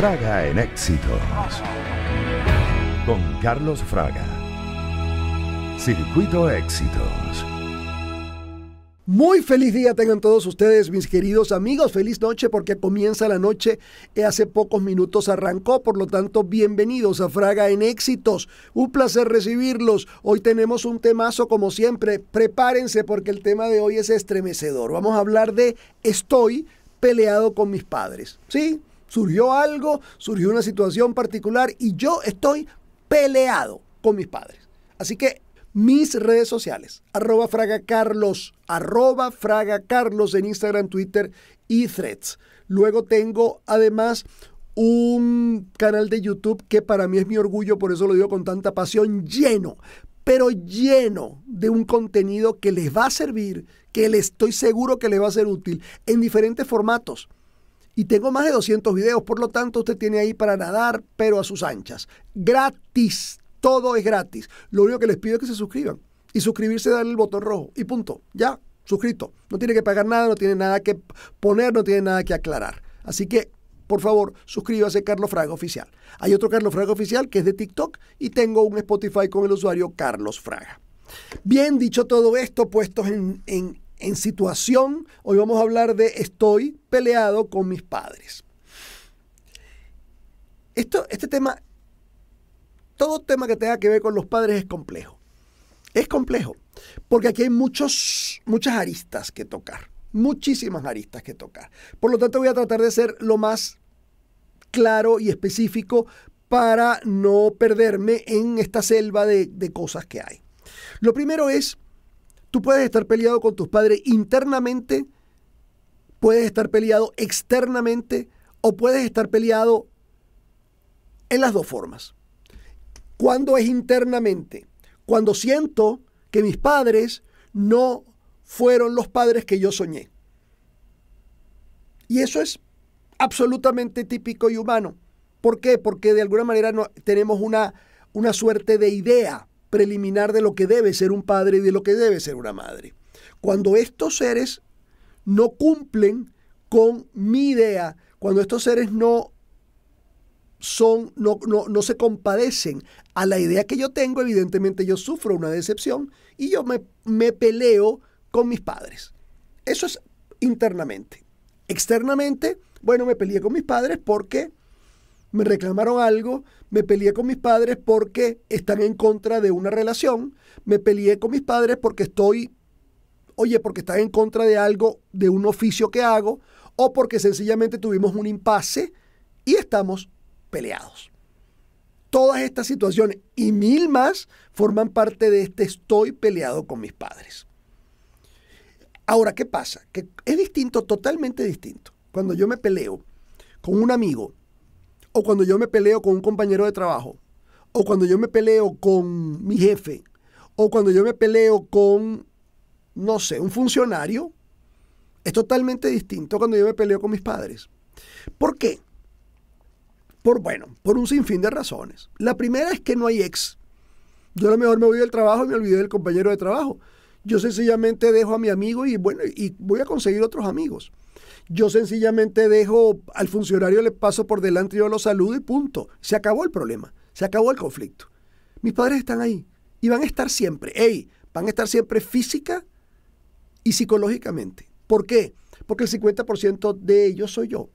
Fraga en éxitos. Con Carlos Fraga. Circuito Éxitos. Muy feliz día tengan todos ustedes, mis queridos amigos. Feliz noche porque comienza la noche. Hace pocos minutos arrancó, por lo tanto, bienvenidos a Fraga en Éxitos. Un placer recibirlos. Hoy tenemos un temazo como siempre. Prepárense porque el tema de hoy es estremecedor. Vamos a hablar de estoy peleado con mis padres. ¿Sí? surgió algo, surgió una situación particular y yo estoy peleado con mis padres. Así que mis redes sociales, arroba fraga carlos arroba fraga carlos en Instagram, Twitter y threads. Luego tengo además un canal de YouTube que para mí es mi orgullo, por eso lo digo con tanta pasión, lleno, pero lleno de un contenido que les va a servir, que les estoy seguro que les va a ser útil en diferentes formatos. Y tengo más de 200 videos, por lo tanto usted tiene ahí para nadar, pero a sus anchas. Gratis, todo es gratis. Lo único que les pido es que se suscriban. Y suscribirse, darle el botón rojo. Y punto. Ya, suscrito. No tiene que pagar nada, no tiene nada que poner, no tiene nada que aclarar. Así que, por favor, suscríbase a Carlos Fraga Oficial. Hay otro Carlos Fraga Oficial que es de TikTok y tengo un Spotify con el usuario Carlos Fraga. Bien, dicho todo esto, puestos en en situación, hoy vamos a hablar de estoy peleado con mis padres. Esto, este tema, todo tema que tenga que ver con los padres es complejo. Es complejo, porque aquí hay muchos, muchas aristas que tocar, muchísimas aristas que tocar. Por lo tanto, voy a tratar de ser lo más claro y específico para no perderme en esta selva de, de cosas que hay. Lo primero es Tú puedes estar peleado con tus padres internamente, puedes estar peleado externamente o puedes estar peleado en las dos formas. ¿Cuándo es internamente, cuando siento que mis padres no fueron los padres que yo soñé. Y eso es absolutamente típico y humano. ¿Por qué? Porque de alguna manera no, tenemos una, una suerte de idea preliminar de lo que debe ser un padre y de lo que debe ser una madre. Cuando estos seres no cumplen con mi idea, cuando estos seres no son, no, no, se compadecen a la idea que yo tengo, evidentemente yo sufro una decepción y yo me, me peleo con mis padres. Eso es internamente. Externamente, bueno, me peleé con mis padres porque me reclamaron algo, me peleé con mis padres porque están en contra de una relación, me peleé con mis padres porque estoy, oye, porque están en contra de algo, de un oficio que hago, o porque sencillamente tuvimos un impasse y estamos peleados. Todas estas situaciones y mil más forman parte de este estoy peleado con mis padres. Ahora, ¿qué pasa? Que es distinto, totalmente distinto. Cuando yo me peleo con un amigo o cuando yo me peleo con un compañero de trabajo, o cuando yo me peleo con mi jefe, o cuando yo me peleo con, no sé, un funcionario, es totalmente distinto cuando yo me peleo con mis padres. ¿Por qué? Por, bueno, por un sinfín de razones. La primera es que no hay ex. Yo a lo mejor me voy del trabajo y me olvidé del compañero de trabajo. Yo sencillamente dejo a mi amigo y bueno, y voy a conseguir otros amigos yo sencillamente dejo al funcionario, le paso por delante, yo lo saludo y punto. Se acabó el problema, se acabó el conflicto. Mis padres están ahí y van a estar siempre, hey, van a estar siempre física y psicológicamente. ¿Por qué? Porque el 50% de ellos soy yo.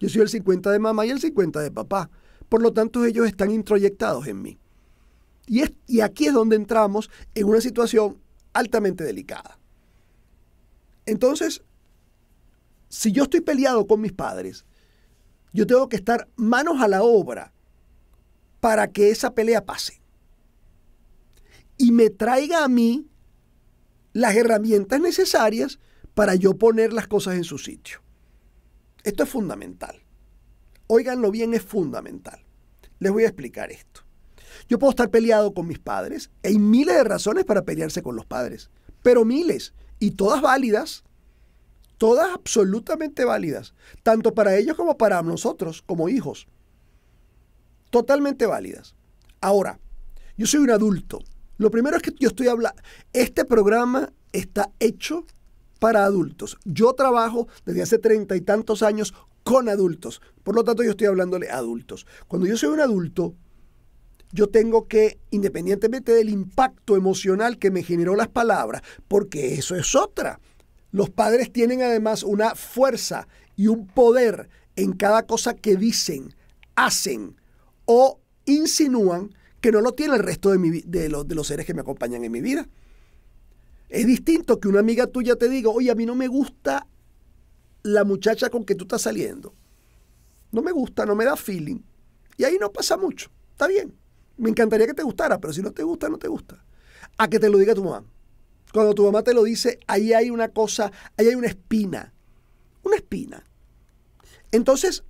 Yo soy el 50% de mamá y el 50% de papá. Por lo tanto, ellos están introyectados en mí. Y, es, y aquí es donde entramos en una situación altamente delicada. Entonces, si yo estoy peleado con mis padres, yo tengo que estar manos a la obra para que esa pelea pase. Y me traiga a mí las herramientas necesarias para yo poner las cosas en su sitio. Esto es fundamental. Óiganlo bien, es fundamental. Les voy a explicar esto. Yo puedo estar peleado con mis padres. Hay miles de razones para pelearse con los padres, pero miles, y todas válidas todas absolutamente válidas, tanto para ellos como para nosotros, como hijos. Totalmente válidas. Ahora, yo soy un adulto. Lo primero es que yo estoy hablando, este programa está hecho para adultos. Yo trabajo desde hace treinta y tantos años con adultos. Por lo tanto, yo estoy hablándole a adultos. Cuando yo soy un adulto, yo tengo que, independientemente del impacto emocional que me generó las palabras, porque eso es otra. Los padres tienen además una fuerza y un poder en cada cosa que dicen, hacen o insinúan que no lo tiene el resto de, mi, los, de los seres que me acompañan en mi vida. Es distinto que una amiga tuya te diga, oye, a mí no me gusta la muchacha con que tú estás saliendo. No me gusta, no me da feeling. Y ahí no pasa mucho. Está bien. Me encantaría que te gustara, pero si no te gusta, no te gusta. A que te lo diga tu mamá. Cuando tu mamá te lo dice, ahí hay una cosa, ahí hay una espina. Una espina. Entonces,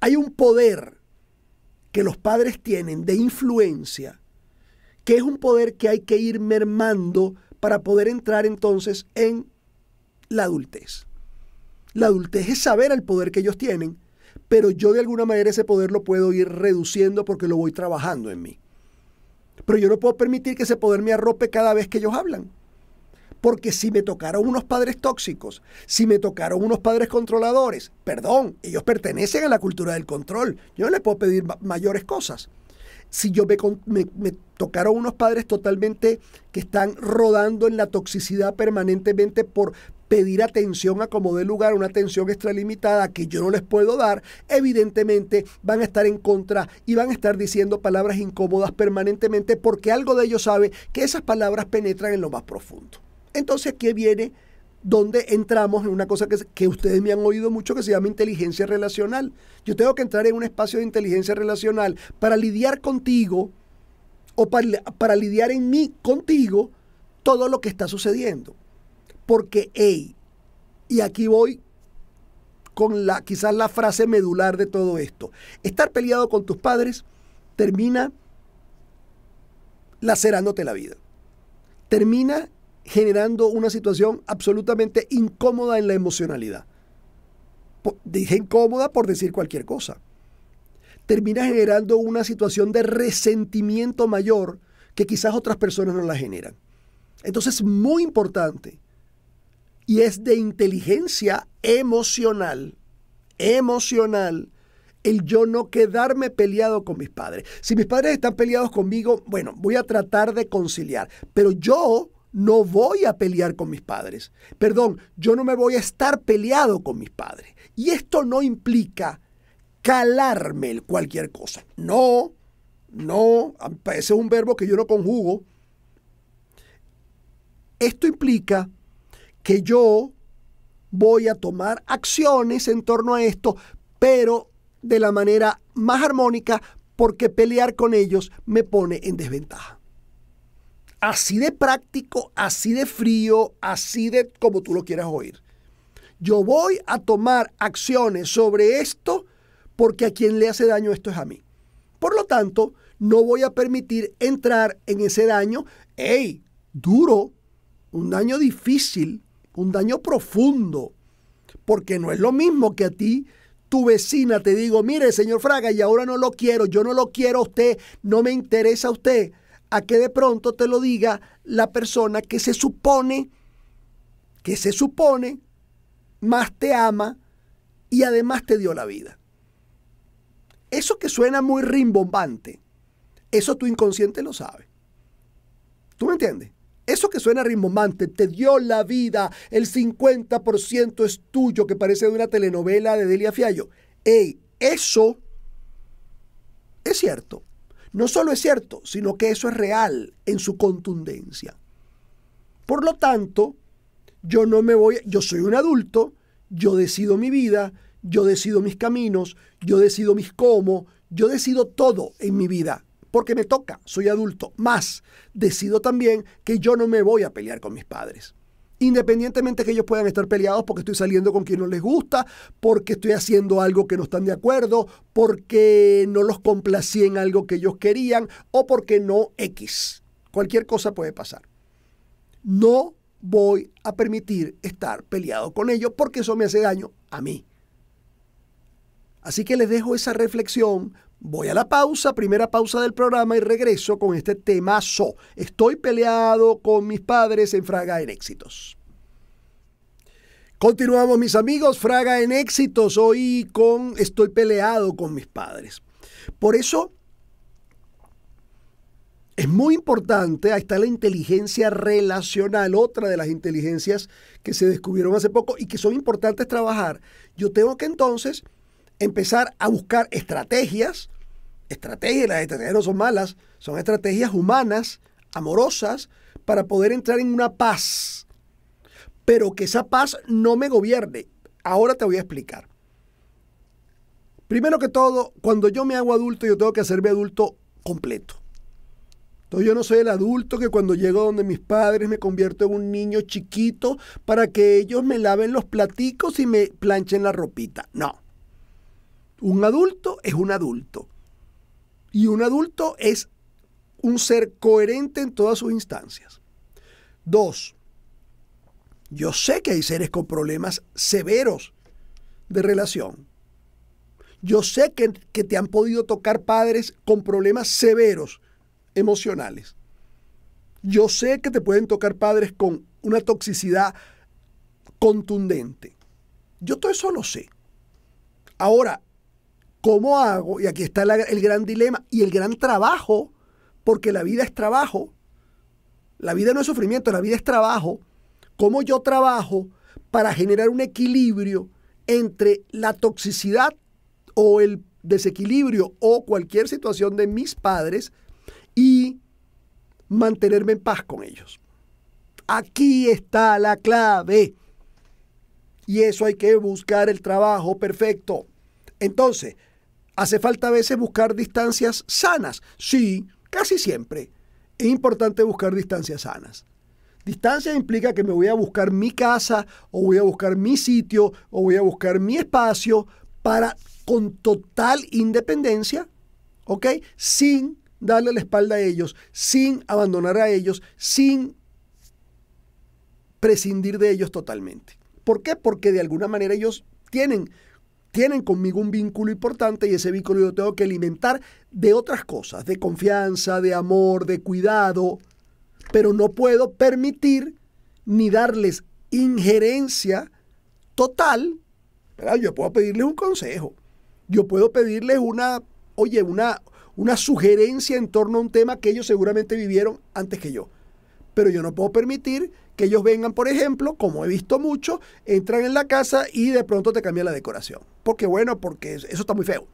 hay un poder que los padres tienen de influencia, que es un poder que hay que ir mermando para poder entrar entonces en la adultez. La adultez es saber el poder que ellos tienen, pero yo de alguna manera ese poder lo puedo ir reduciendo porque lo voy trabajando en mí. Pero yo no puedo permitir que ese poder me arrope cada vez que ellos hablan. Porque si me tocaron unos padres tóxicos, si me tocaron unos padres controladores, perdón, ellos pertenecen a la cultura del control. Yo no les puedo pedir mayores cosas. Si yo me, me tocaron unos padres totalmente que están rodando en la toxicidad permanentemente por pedir atención a como dé lugar, una atención extralimitada que yo no les puedo dar, evidentemente van a estar en contra y van a estar diciendo palabras incómodas permanentemente porque algo de ellos sabe que esas palabras penetran en lo más profundo. Entonces aquí viene donde entramos en una cosa que, ustedes me han oído mucho que se llama inteligencia relacional. Yo tengo que entrar en un espacio de inteligencia relacional para lidiar contigo o para, lidiar en mí contigo todo lo que está sucediendo. Porque, hey, y aquí voy con la quizás la frase medular de todo esto. Estar peleado con tus padres termina lacerándote la vida. Termina generando una situación absolutamente incómoda en la emocionalidad. Dije incómoda por decir cualquier cosa. Termina generando una situación de resentimiento mayor que quizás otras personas no la generan. Entonces es muy importante y es de inteligencia emocional, emocional, el yo no quedarme peleado con mis padres. Si mis padres están peleados conmigo, bueno, voy a tratar de conciliar, pero yo no voy a pelear con mis padres. Perdón, yo no me voy a estar peleado con mis padres. Y esto no implica calarme cualquier cosa. No, no, ese es un verbo que yo no conjugo. Esto implica que yo voy a tomar acciones en torno a esto, pero de la manera más armónica, porque pelear con ellos me pone en desventaja. Así de práctico, así de frío, así de como tú lo quieras oír. Yo voy a tomar acciones sobre esto porque a quien le hace daño esto es a mí. Por lo tanto, no voy a permitir entrar en ese daño, ¡ey! Duro, un daño difícil, un daño profundo, porque no es lo mismo que a ti tu vecina te digo, mire, señor Fraga, y ahora no lo quiero, yo no lo quiero a usted, no me interesa a usted a que de pronto te lo diga la persona que se supone, que se supone más te ama y además te dio la vida. Eso que suena muy rimbombante, eso tu inconsciente lo sabe. ¿Tú me entiendes? Eso que suena rimbombante, te dio la vida, el 50% es tuyo, que parece de una telenovela de Delia Fiallo. Ey, eso es cierto. No solo es cierto, sino que eso es real en su contundencia. Por lo tanto, yo no me voy, yo soy un adulto, yo decido mi vida, yo decido mis caminos, yo decido mis cómo, yo decido todo en mi vida, porque me toca, soy adulto. Más, decido también que yo no me voy a pelear con mis padres independientemente que ellos puedan estar peleados porque estoy saliendo con quien no les gusta, porque estoy haciendo algo que no están de acuerdo, porque no los complací en algo que ellos querían o porque no X. Cualquier cosa puede pasar. No voy a permitir estar peleado con ellos porque eso me hace daño a mí. Así que les dejo esa reflexión Voy a la pausa, primera pausa del programa y regreso con este temazo. Estoy peleado con mis padres en Fraga en Éxitos. Continuamos mis amigos, Fraga en Éxitos, hoy con Estoy peleado con mis padres. Por eso es muy importante, ahí está la inteligencia relacional, otra de las inteligencias que se descubrieron hace poco y que son importantes trabajar. Yo tengo que entonces empezar a buscar estrategias, estrategias, las estrategias no son malas, son estrategias humanas, amorosas, para poder entrar en una paz, pero que esa paz no me gobierne. Ahora te voy a explicar. Primero que todo, cuando yo me hago adulto, yo tengo que hacerme adulto completo. Entonces yo no soy el adulto que cuando llego donde mis padres me convierto en un niño chiquito para que ellos me laven los platicos y me planchen la ropita. No. Un adulto es un adulto. Y un adulto es un ser coherente en todas sus instancias. Dos, yo sé que hay seres con problemas severos de relación. Yo sé que, que, te han podido tocar padres con problemas severos emocionales. Yo sé que te pueden tocar padres con una toxicidad contundente. Yo todo eso lo sé. Ahora, ¿Cómo hago? Y aquí está el gran dilema y el gran trabajo, porque la vida es trabajo. La vida no es sufrimiento, la vida es trabajo. ¿Cómo yo trabajo para generar un equilibrio entre la toxicidad o el desequilibrio o cualquier situación de mis padres y mantenerme en paz con ellos? Aquí está la clave. Y eso hay que buscar el trabajo perfecto. Entonces, Hace falta a veces buscar distancias sanas. Sí, casi siempre. Es importante buscar distancias sanas. Distancia implica que me voy a buscar mi casa o voy a buscar mi sitio o voy a buscar mi espacio para con total independencia, ¿ok? Sin darle la espalda a ellos, sin abandonar a ellos, sin prescindir de ellos totalmente. ¿Por qué? Porque de alguna manera ellos tienen tienen conmigo un vínculo importante y ese vínculo yo tengo que alimentar de otras cosas, de confianza, de amor, de cuidado, pero no puedo permitir ni darles injerencia total. Yo puedo pedirles un consejo, yo puedo pedirles una, oye, una, una sugerencia en torno a un tema que ellos seguramente vivieron antes que yo pero yo no puedo permitir que ellos vengan, por ejemplo, como he visto mucho, entran en la casa y de pronto te cambian la decoración. Porque bueno, porque eso está muy feo.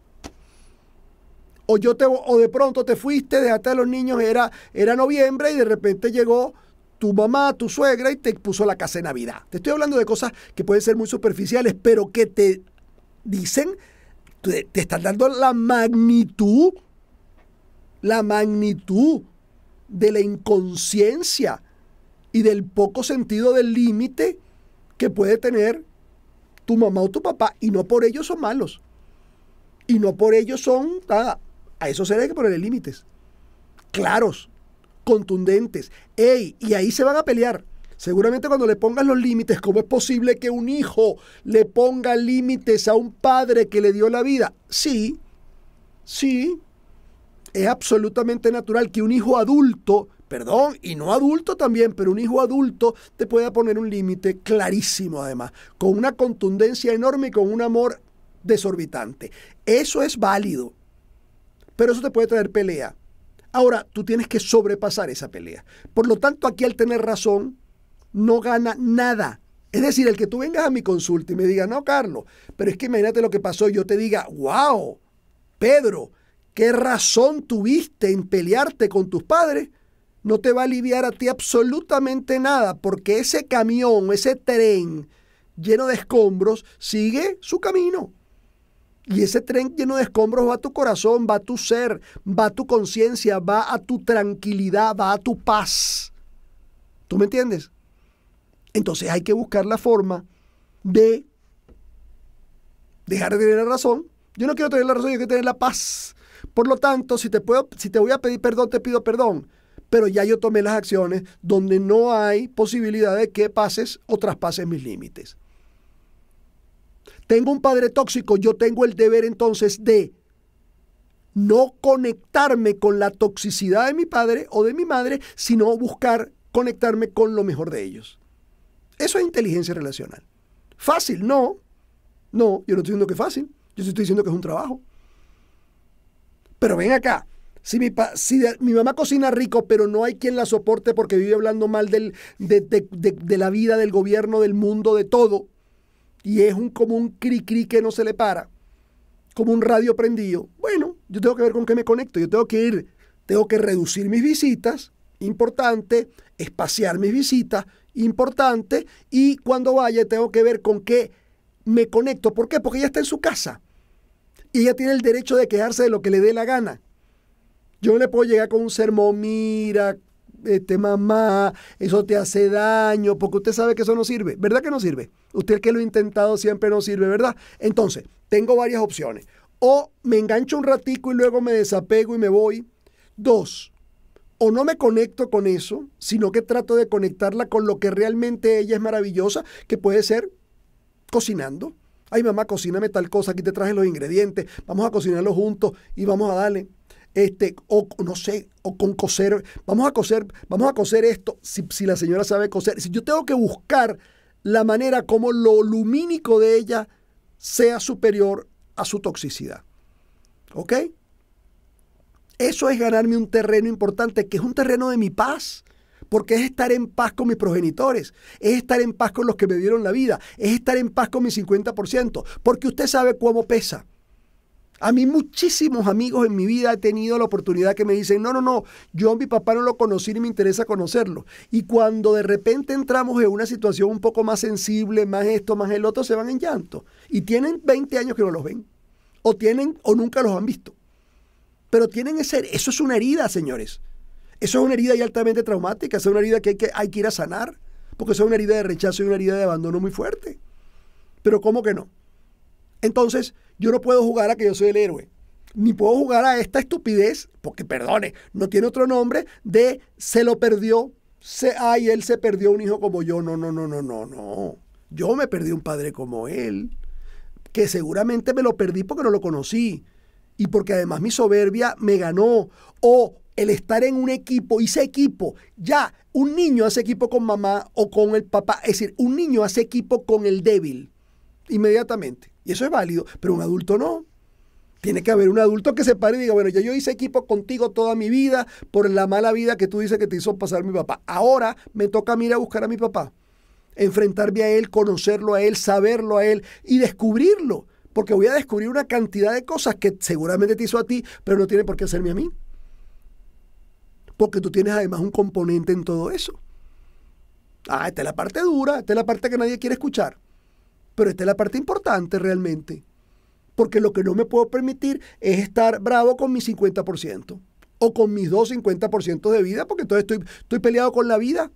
O, yo te, o de pronto te fuiste, dejaste a los niños, era, era noviembre y de repente llegó tu mamá, tu suegra y te puso la casa en Navidad. Te estoy hablando de cosas que pueden ser muy superficiales, pero que te dicen, te están dando la magnitud, la magnitud de la inconsciencia y del poco sentido del límite que puede tener tu mamá o tu papá. Y no por ellos son malos. Y no por ellos son nada. A eso se hay que ponerle límites. Claros, contundentes. Ey, y ahí se van a pelear. Seguramente cuando le pongas los límites, ¿cómo es posible que un hijo le ponga límites a un padre que le dio la vida? Sí, sí, es absolutamente natural que un hijo adulto, perdón, y no adulto también, pero un hijo adulto te pueda poner un límite clarísimo además, con una contundencia enorme y con un amor desorbitante. Eso es válido, pero eso te puede traer pelea. Ahora, tú tienes que sobrepasar esa pelea. Por lo tanto, aquí al tener razón, no gana nada. Es decir, el que tú vengas a mi consulta y me diga no, Carlos, pero es que imagínate lo que pasó, y yo te diga, wow, Pedro, ¿Qué razón tuviste en pelearte con tus padres? No te va a aliviar a ti absolutamente nada porque ese camión, ese tren lleno de escombros sigue su camino. Y ese tren lleno de escombros va a tu corazón, va a tu ser, va a tu conciencia, va a tu tranquilidad, va a tu paz. ¿Tú me entiendes? Entonces hay que buscar la forma de dejar de tener la razón. Yo no quiero tener la razón, yo quiero tener la paz. Por lo tanto, si te, puedo, si te voy a pedir perdón, te pido perdón. Pero ya yo tomé las acciones donde no hay posibilidad de que pases o traspases mis límites. Tengo un padre tóxico, yo tengo el deber entonces de no conectarme con la toxicidad de mi padre o de mi madre, sino buscar conectarme con lo mejor de ellos. Eso es inteligencia relacional. Fácil, no. No, yo no estoy diciendo que es fácil. Yo estoy diciendo que es un trabajo. Pero ven acá, si, mi, si mi, mamá cocina rico, pero no hay quien la soporte porque vive hablando mal del, de, la vida, del gobierno, del mundo, de todo, y es un, como un cri-cri que no se le para, como un radio prendido, bueno, yo tengo que ver con qué me conecto, yo tengo que ir, tengo que reducir mis visitas, importante, espaciar mis visitas, importante, y cuando vaya tengo que ver con qué me conecto. ¿Por qué? Porque ella está en su casa y ella tiene el derecho de quejarse de lo que le dé la gana. Yo no le puedo llegar con un sermón, mira, este mamá, eso te hace daño, porque usted sabe que eso no sirve, ¿verdad que no sirve? Usted que lo ha intentado siempre no sirve, ¿verdad? Entonces, tengo varias opciones. O me engancho un ratico y luego me desapego y me voy. Dos, o no me conecto con eso, sino que trato de conectarla con lo que realmente ella es maravillosa, que puede ser cocinando, Ay, mamá, cocíname tal cosa, aquí te traje los ingredientes, vamos a cocinarlo juntos y vamos a darle este, o no sé, o con coser, vamos a coser, vamos a coser esto, si, la señora sabe coser, si yo tengo que buscar la manera como lo lumínico de ella sea superior a su toxicidad. ¿Ok? Eso es ganarme un terreno importante, que es un terreno de mi paz, porque es estar en paz con mis progenitores, es estar en paz con los que me dieron la vida, es estar en paz con mi 50%, porque usted sabe cómo pesa. A mí muchísimos amigos en mi vida he tenido la oportunidad que me dicen, no, no, no, yo a mi papá no lo conocí ni me interesa conocerlo. Y cuando de repente entramos en una situación un poco más sensible, más esto, más el otro, se van en llanto. Y tienen 20 años que no los ven. O tienen o nunca los han visto. Pero tienen ese, eso es una herida, señores. Eso es una herida y altamente traumática, es una herida que hay, que hay que ir a sanar, porque eso es una herida de rechazo y una herida de abandono muy fuerte. Pero ¿cómo que no? Entonces, yo no puedo jugar a que yo soy el héroe, ni puedo jugar a esta estupidez, porque perdone, no tiene otro nombre, de se lo perdió, se, ay, él se perdió un hijo como yo, no, no, no, no, no, no. Yo me perdí un padre como él, que seguramente me lo perdí porque no lo conocí y porque además mi soberbia me ganó. O el estar en un equipo, y ese equipo, ya, un niño hace equipo con mamá o con el papá, es decir, un niño hace equipo con el débil inmediatamente, y eso es válido, pero un adulto no. Tiene que haber un adulto que se pare y diga, bueno, ya yo hice equipo contigo toda mi vida por la mala vida que tú dices que te hizo pasar mi papá. Ahora me toca a mí ir a buscar a mi papá, enfrentarme a él, conocerlo a él, saberlo a él y descubrirlo. Porque voy a descubrir una cantidad de cosas que seguramente te hizo a ti, pero no tiene por qué hacerme a mí porque tú tienes además un componente en todo eso. Ah, esta es la parte dura, esta es la parte que nadie quiere escuchar, pero esta es la parte importante realmente, porque lo que no me puedo permitir es estar bravo con mi 50% o con mis dos 50% de vida, porque entonces estoy, estoy peleado con la vida.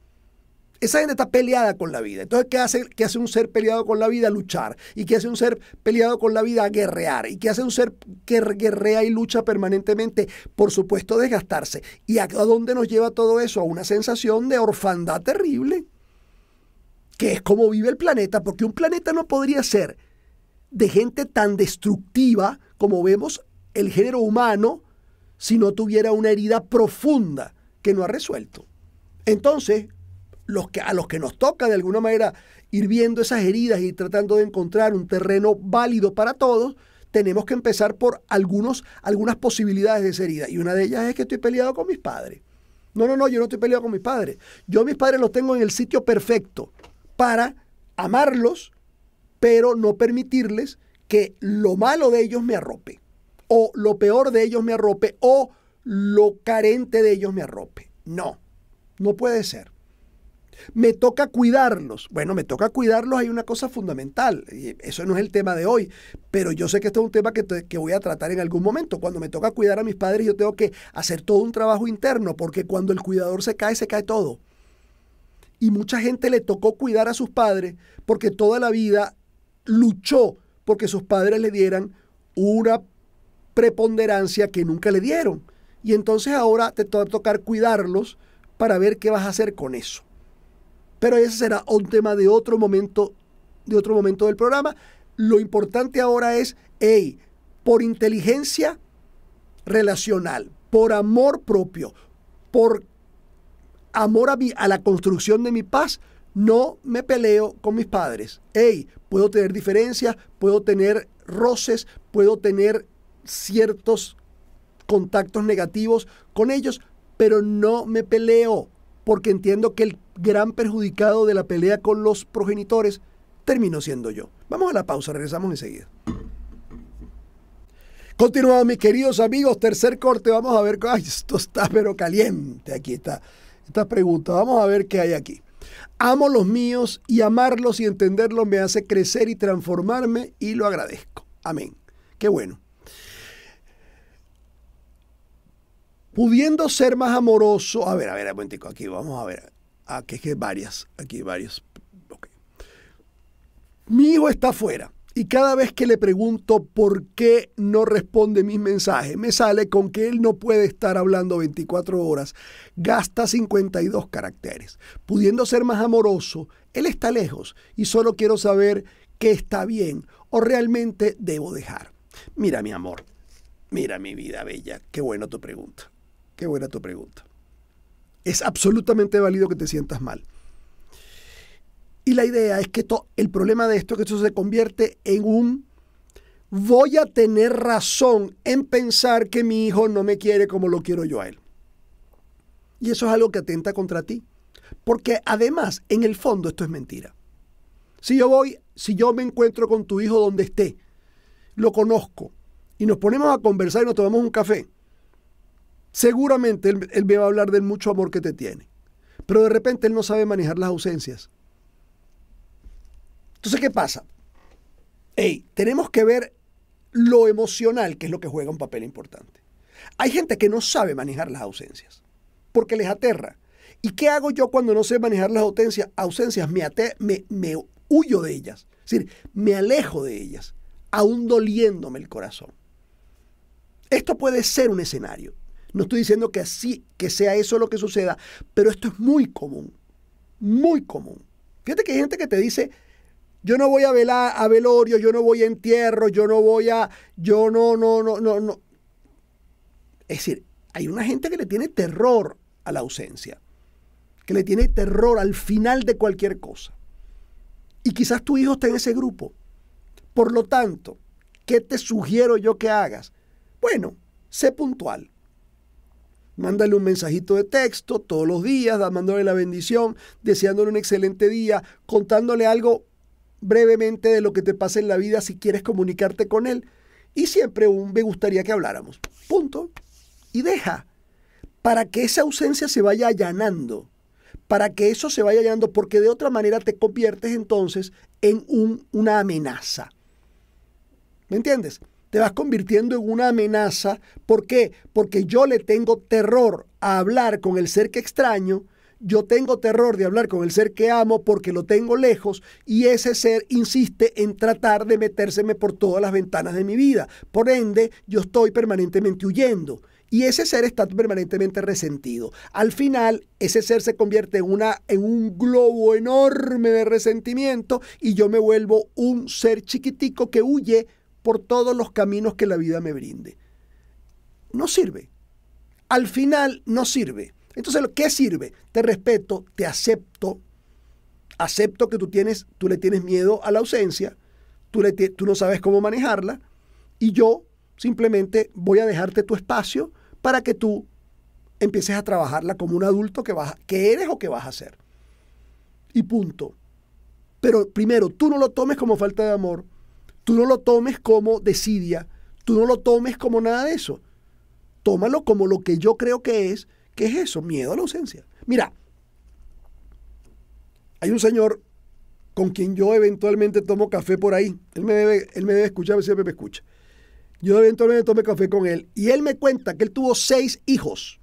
Esa gente está peleada con la vida. Entonces, ¿qué hace, hace un ser peleado con la vida? Luchar. ¿Y qué hace un ser peleado con la vida? Guerrear. ¿Y qué hace un ser que guerrea y lucha permanentemente? Por supuesto, desgastarse. ¿Y a dónde nos lleva todo eso? A una sensación de orfandad terrible. Que es como vive el planeta, porque un planeta no podría ser de gente tan destructiva como vemos el género humano si no tuviera una herida profunda que no ha resuelto. Entonces, que, a los que nos toca de alguna manera ir viendo esas heridas y tratando de encontrar un terreno válido para todos, tenemos que empezar por algunos, algunas posibilidades de esa herida. Y una de ellas es que estoy peleado con mis padres. No, no, no, yo no estoy peleado con mis padres. Yo mis padres los tengo en el sitio perfecto para amarlos, pero no permitirles que lo malo de ellos me arrope, o lo peor de ellos me arrope, o lo carente de ellos me arrope. No, no puede ser. Me toca cuidarlos. Bueno, me toca cuidarlos, hay una cosa fundamental, eso no es el tema de hoy, pero yo sé que esto es un tema que, voy a tratar en algún momento. Cuando me toca cuidar a mis padres, yo tengo que hacer todo un trabajo interno, porque cuando el cuidador se cae, se cae todo. Y mucha gente le tocó cuidar a sus padres porque toda la vida luchó porque sus padres le dieran una preponderancia que nunca le dieron. Y entonces ahora te toca a tocar cuidarlos para ver qué vas a hacer con eso. Pero ese será un tema de otro momento, de otro momento del programa. Lo importante ahora es, hey, por inteligencia relacional, por amor propio, por amor a, a la construcción de mi paz, no me peleo con mis padres. Hey, puedo tener diferencias, puedo tener roces, puedo tener ciertos contactos negativos con ellos, pero no me peleo porque entiendo que el gran perjudicado de la pelea con los progenitores terminó siendo yo. Vamos a la pausa, regresamos enseguida. Continuamos, mis queridos amigos, tercer corte, vamos a ver, ay, esto está pero caliente, aquí está esta pregunta, vamos a ver qué hay aquí. Amo los míos y amarlos y entenderlos me hace crecer y transformarme y lo agradezco. Amén. Qué bueno. Pudiendo ser más amoroso, a ver, a ver, un aquí, vamos a ver. Ah, varias. Aquí hay Mi hijo está afuera. Y cada vez que le pregunto por qué no responde mis mensajes, me sale con que él no puede estar hablando 24 horas. Gasta 52 caracteres. Pudiendo ser más amoroso, él está lejos y solo quiero saber que está bien o realmente debo dejar. Mira mi amor, mira mi vida bella, qué buena tu pregunta, qué buena tu pregunta. Es absolutamente válido que te sientas mal. Y la idea es que el problema de esto es que esto se convierte en un voy a tener razón en pensar que mi hijo no me quiere como lo quiero yo a él. Y eso es algo que atenta contra ti. Porque además, en el fondo, esto es mentira. Si yo voy, si yo me encuentro con tu hijo donde esté, lo conozco, y nos ponemos a conversar y nos tomamos un café, Seguramente él, me va a hablar del mucho amor que te tiene, pero de repente él no sabe manejar las ausencias. Entonces, ¿qué pasa? Hey, tenemos que ver lo emocional, que es lo que juega un papel importante. Hay gente que no sabe manejar las ausencias, porque les aterra. ¿Y qué hago yo cuando no sé manejar las ausencias? ausencias me, me, me huyo de ellas, es decir, me alejo de ellas, aún doliéndome el corazón. Esto puede ser un escenario. No estoy diciendo que así, que sea eso lo que suceda, pero esto es muy común, muy común. Fíjate que hay gente que te dice, yo no voy a velar a velorio, yo no voy a entierro, yo no voy a, yo no, no, no, no, no. Es decir, hay una gente que le tiene terror a la ausencia, que le tiene terror al final de cualquier cosa. Y quizás tu hijo está en ese grupo. Por lo tanto, ¿qué te sugiero yo que hagas? Bueno, sé puntual. Mándale un mensajito de texto todos los días, dándole la bendición, deseándole un excelente día, contándole algo brevemente de lo que te pasa en la vida si quieres comunicarte con él. Y siempre un me gustaría que habláramos. Punto. Y deja. Para que esa ausencia se vaya allanando. Para que eso se vaya allanando. Porque de otra manera te conviertes entonces en una amenaza. ¿Me entiendes? te vas convirtiendo en una amenaza. ¿Por qué? Porque yo le tengo terror a hablar con el ser que extraño, yo tengo terror de hablar con el ser que amo porque lo tengo lejos y ese ser insiste en tratar de metérseme por todas las ventanas de mi vida. Por ende, yo estoy permanentemente huyendo. Y ese ser está permanentemente resentido. Al final, ese ser se convierte en, una, en un globo enorme de resentimiento y yo me vuelvo un ser chiquitico que huye por todos los caminos que la vida me brinde. No sirve. Al final no sirve. Entonces, ¿qué sirve? Te respeto, te acepto, acepto que tú tienes, tú le tienes miedo a la ausencia, tú, le, no sabes cómo manejarla y yo simplemente voy a dejarte tu espacio para que tú empieces a trabajarla como un adulto que, que eres o que vas a ser. Y punto. Pero primero, tú no lo tomes como falta de amor, Tú no lo tomes como desidia, tú no lo tomes como nada de eso. Tómalo como lo que yo creo que es, que es eso, miedo a la ausencia. Mira, hay un señor con quien yo eventualmente tomo café por ahí. Él me debe, él me debe escuchar, siempre me escucha. Yo eventualmente tomé café con él y él me cuenta que él tuvo seis hijos.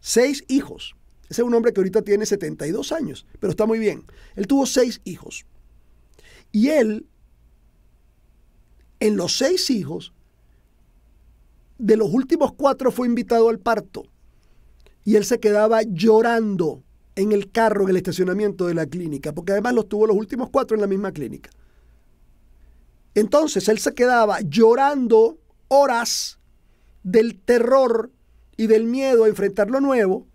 Seis hijos. Ese es un hombre que ahorita tiene 72 años, pero está muy bien. Él tuvo seis hijos. Y él en los seis hijos, de los últimos cuatro fue invitado al parto y él se quedaba llorando en el carro, en el estacionamiento de la clínica, porque además los tuvo los últimos cuatro en la misma clínica. Entonces él se quedaba llorando horas del terror y del miedo a enfrentar lo nuevo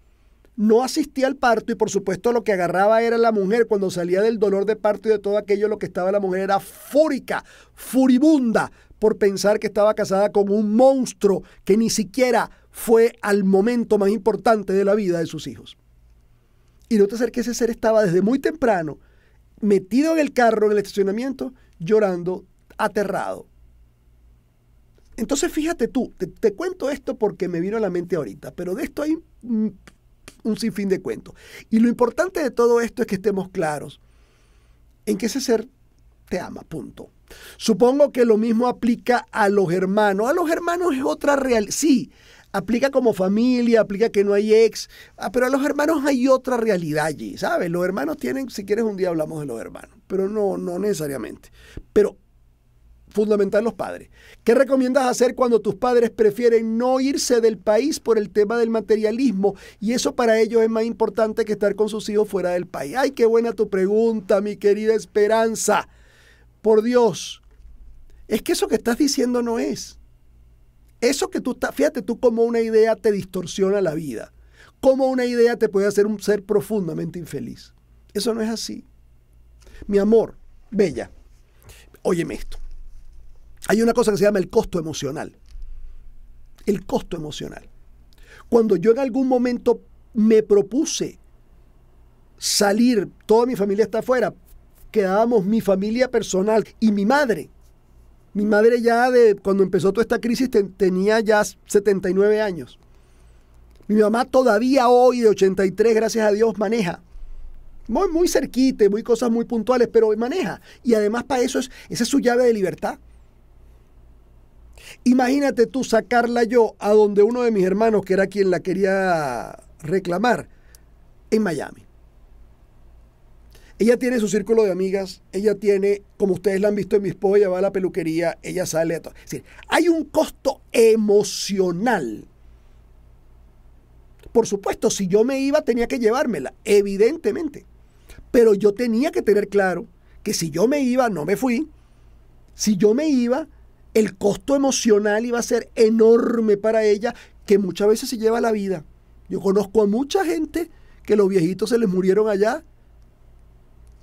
no asistía al parto y por supuesto lo que agarraba era la mujer cuando salía del dolor de parto y de todo aquello, lo que estaba la mujer era fúrica, furibunda por pensar que estaba casada con un monstruo que ni siquiera fue al momento más importante de la vida de sus hijos. Y no te ser que ese ser estaba desde muy temprano metido en el carro, en el estacionamiento, llorando, aterrado. Entonces fíjate tú, te cuento esto porque me vino a la mente ahorita, pero de esto hay un sinfín de cuentos. Y lo importante de todo esto es que estemos claros en que ese ser te ama, punto. Supongo que lo mismo aplica a los hermanos. A los hermanos es otra realidad. Sí, aplica como familia, aplica que no hay ex, ah, pero a los hermanos hay otra realidad allí, ¿sabes? Los hermanos tienen, si quieres un día hablamos de los hermanos, pero no, no necesariamente. Pero fundamental los padres. ¿Qué recomiendas hacer cuando tus padres prefieren no irse del país por el tema del materialismo y eso para ellos es más importante que estar con sus hijos fuera del país? Ay, qué buena tu pregunta, mi querida Esperanza. Por Dios, es que eso que estás diciendo no es. Eso que tú estás, fíjate tú como una idea te distorsiona la vida, como una idea te puede hacer un ser profundamente infeliz. Eso no es así. Mi amor, bella, óyeme esto. Hay una cosa que se llama el costo emocional. El costo emocional. Cuando yo en algún momento me propuse salir, toda mi familia está afuera, quedábamos mi familia personal y mi madre. Mi madre ya de cuando empezó toda esta crisis tenía ya 79 años. Mi mamá todavía hoy de 83, gracias a Dios, maneja. Muy, muy cerquita, muy cosas muy puntuales, pero maneja. Y además para eso es, esa es su llave de libertad. Imagínate tú sacarla yo a donde uno de mis hermanos, que era quien la quería reclamar, en Miami. Ella tiene su círculo de amigas, ella tiene, como ustedes la han visto en mi esposa va a la peluquería, ella sale a todo. hay un costo emocional. Por supuesto, si yo me iba tenía que llevármela, evidentemente. Pero yo tenía que tener claro que si yo me iba, no me fui. Si yo me iba, el costo emocional iba a ser enorme para ella, que muchas veces se lleva la vida. Yo conozco a mucha gente que los viejitos se les murieron allá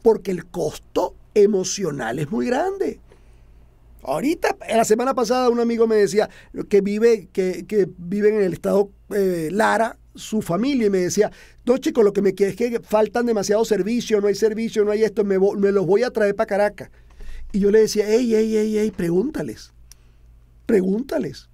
porque el costo emocional es muy grande. Ahorita, la semana pasada, un amigo me decía que vive, que, que en el estado eh, Lara, su familia, y me decía, no chicos, lo que me queda es que faltan demasiados servicios, no hay servicio, no hay esto, me los voy a traer para Caracas. Y yo le decía, hey, hey, hey, hey, pregúntales. Pregúntales.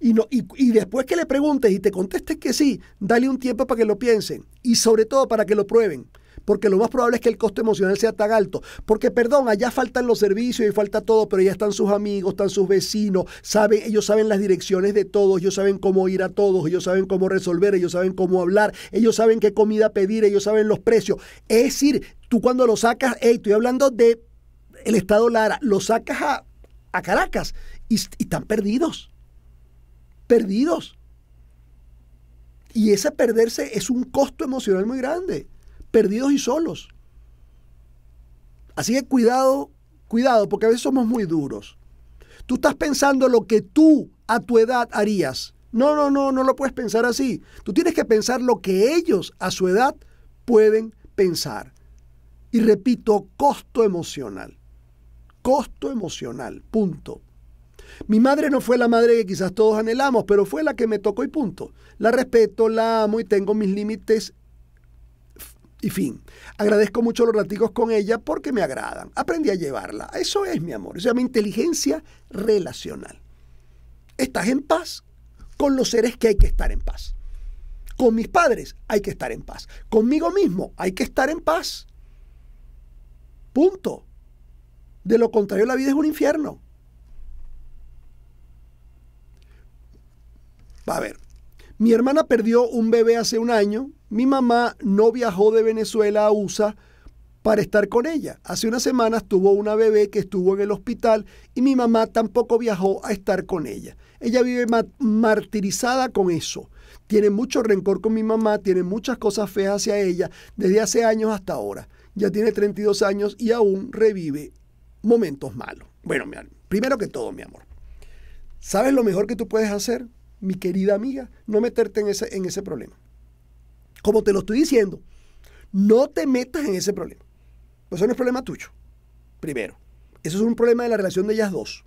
Y, no, y, después que le preguntes y te contestes que sí, dale un tiempo para que lo piensen y sobre todo para que lo prueben. Porque lo más probable es que el costo emocional sea tan alto. Porque, perdón, allá faltan los servicios y falta todo, pero ya están sus amigos, están sus vecinos, ellos saben las direcciones de todos, ellos saben cómo ir a todos, ellos saben cómo resolver, ellos saben cómo hablar, ellos saben qué comida pedir, ellos saben los precios. Es decir, tú cuando lo sacas, hey, estoy hablando de el Estado Lara, lo sacas a, Caracas y, y, están perdidos. Perdidos. Y ese perderse es un costo emocional muy grande. Perdidos y solos. Así que cuidado, cuidado, porque a veces somos muy duros. Tú estás pensando lo que tú a tu edad harías. No, no, no, no lo puedes pensar así. Tú tienes que pensar lo que ellos a su edad pueden pensar. Y repito, costo emocional costo emocional, punto. Mi madre no fue la madre que quizás todos anhelamos, pero fue la que me tocó y punto. La respeto, la amo y tengo mis límites y fin. Agradezco mucho los raticos con ella porque me agradan. Aprendí a llevarla. Eso es mi amor. Eso se llama inteligencia relacional. Estás en paz con los seres que hay que estar en paz. Con mis padres hay que estar en paz. Conmigo mismo hay que estar en paz. Punto. De lo contrario, la vida es un infierno. Va a ver. Mi hermana perdió un bebé hace un año. Mi mamá no viajó de Venezuela a USA para estar con ella. Hace unas semanas tuvo una bebé que estuvo en el hospital y mi mamá tampoco viajó a estar con ella. Ella vive martirizada con eso. Tiene mucho rencor con mi mamá, tiene muchas cosas feas hacia ella desde hace años hasta ahora. Ya tiene 32 años y aún revive momentos malos. Bueno, mi, primero que todo, mi amor, ¿sabes lo mejor que tú puedes hacer, mi querida amiga? No meterte en ese, en ese problema. Como te lo estoy diciendo, no te metas en ese problema. Pues eso no es problema tuyo. Primero, eso es un problema de la relación de ellas dos,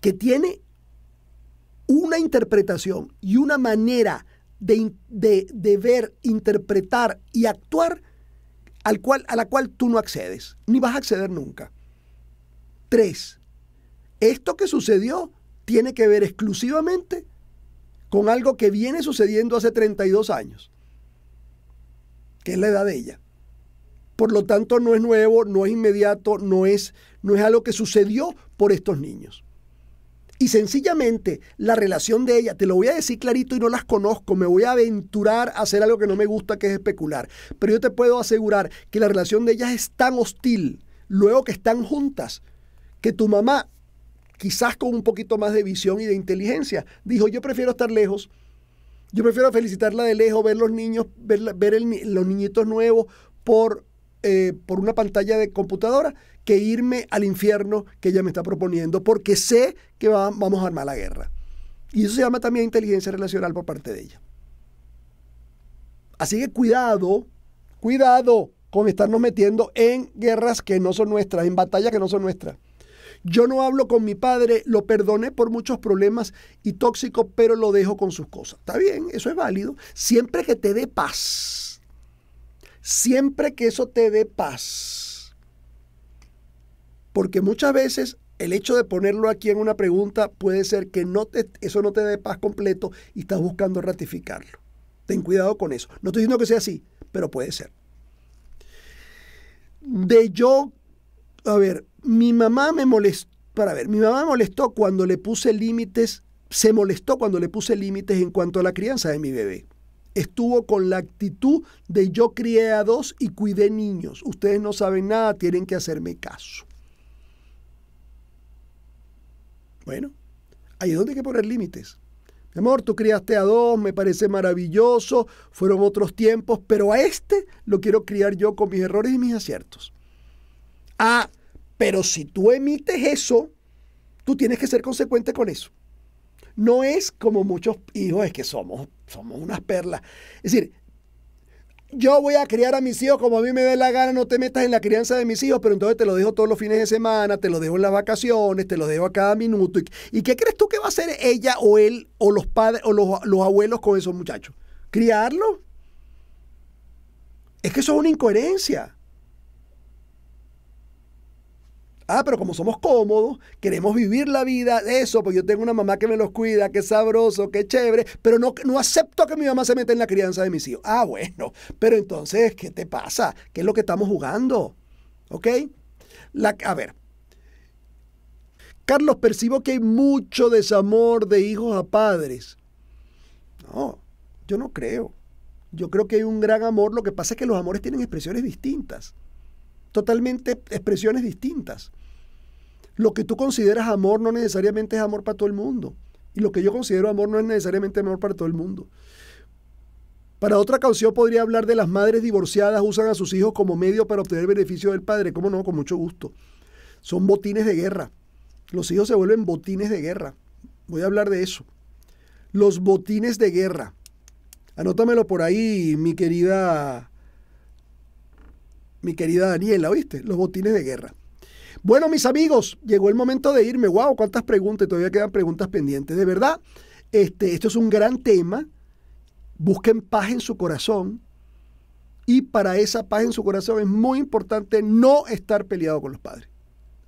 que tiene una interpretación y una manera de, de, de, ver, interpretar y actuar al cual, a la cual tú no accedes, ni vas a acceder nunca. Tres, esto que sucedió tiene que ver exclusivamente con algo que viene sucediendo hace 32 años, que es la edad de ella. Por lo tanto, no es nuevo, no es inmediato, no es, no es algo que sucedió por estos niños. Y sencillamente la relación de ella, te lo voy a decir clarito y no las conozco, me voy a aventurar a hacer algo que no me gusta, que es especular. Pero yo te puedo asegurar que la relación de ellas es tan hostil, luego que están juntas, que tu mamá, quizás con un poquito más de visión y de inteligencia, dijo, yo prefiero estar lejos. Yo prefiero felicitarla de lejos, ver los niños, ver, los niñitos nuevos por, eh, por una pantalla de computadora que irme al infierno que ella me está proponiendo, porque sé que vamos a armar la guerra. Y eso se llama también inteligencia relacional por parte de ella. Así que cuidado, cuidado con estarnos metiendo en guerras que no son nuestras, en batallas que no son nuestras. Yo no hablo con mi padre, lo perdoné por muchos problemas y tóxicos, pero lo dejo con sus cosas. Está bien, eso es válido. Siempre que te dé paz. Siempre que eso te dé paz. Porque muchas veces el hecho de ponerlo aquí en una pregunta puede ser que no eso no te dé paz completo y estás buscando ratificarlo. Ten cuidado con eso. No estoy diciendo que sea así, pero puede ser. De yo a ver, mi mamá me molestó, para ver, mi mamá molestó cuando le puse límites, se molestó cuando le puse límites en cuanto a la crianza de mi bebé. Estuvo con la actitud de yo crié a dos y cuidé niños. Ustedes no saben nada, tienen que hacerme caso. Bueno, ahí es donde hay que poner límites. Mi amor, tú criaste a dos, me parece maravilloso, fueron otros tiempos, pero a este lo quiero criar yo con mis errores y mis aciertos. Ah, pero si tú emites eso, tú tienes que ser consecuente con eso. No es como muchos hijos, es que somos, somos unas perlas. Es decir, yo voy a criar a mis hijos como a mí me dé la gana, no te metas en la crianza de mis hijos, pero entonces te lo dejo todos los fines de semana, te lo dejo en las vacaciones, te lo dejo a cada minuto. ¿Y, qué crees tú que va a hacer ella o él o los padres o los, abuelos con esos muchachos? Criarlo. Es que eso es una incoherencia. Ah, pero como somos cómodos, queremos vivir la vida, de eso, pues yo tengo una mamá que me los cuida, qué sabroso, qué chévere, pero no, no acepto que mi mamá se meta en la crianza de mis hijos. Ah, bueno, pero entonces, ¿qué te pasa? ¿Qué es lo que estamos jugando? ¿Ok? La, a ver, Carlos, percibo que hay mucho desamor de hijos a padres. No, yo no creo. Yo creo que hay un gran amor. Lo que pasa es que los amores tienen expresiones distintas. Totalmente expresiones distintas lo que tú consideras amor no necesariamente es amor para todo el mundo. Y lo que yo considero amor no es necesariamente amor para todo el mundo. Para otra canción podría hablar de las madres divorciadas usan a sus hijos como medio para obtener beneficio del padre. ¿Cómo no? Con mucho gusto. Son botines de guerra. Los hijos se vuelven botines de guerra. Voy a hablar de eso. Los botines de guerra. Anótamelo por ahí, mi querida, mi querida Daniela, ¿oíste? Los botines de guerra. Bueno, mis amigos, llegó el momento de irme. Guau, ¿Cuántas preguntas? Todavía quedan preguntas pendientes. De verdad, este, esto es un gran tema. Busquen paz en su corazón. Y para esa paz en su corazón es muy importante no estar peleado con los padres.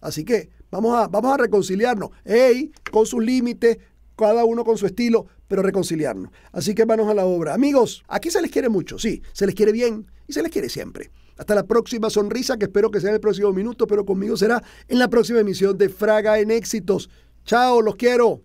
Así que vamos a, vamos a reconciliarnos. ¡Ey! Con sus límites, cada uno con su estilo, pero reconciliarnos. Así que manos a la obra. Amigos, aquí se les quiere mucho, sí, se les quiere bien y se les quiere siempre. Hasta la próxima sonrisa, que espero que sea en el próximo minuto, pero conmigo será en la próxima emisión de Fraga en Éxitos. Chao, los quiero.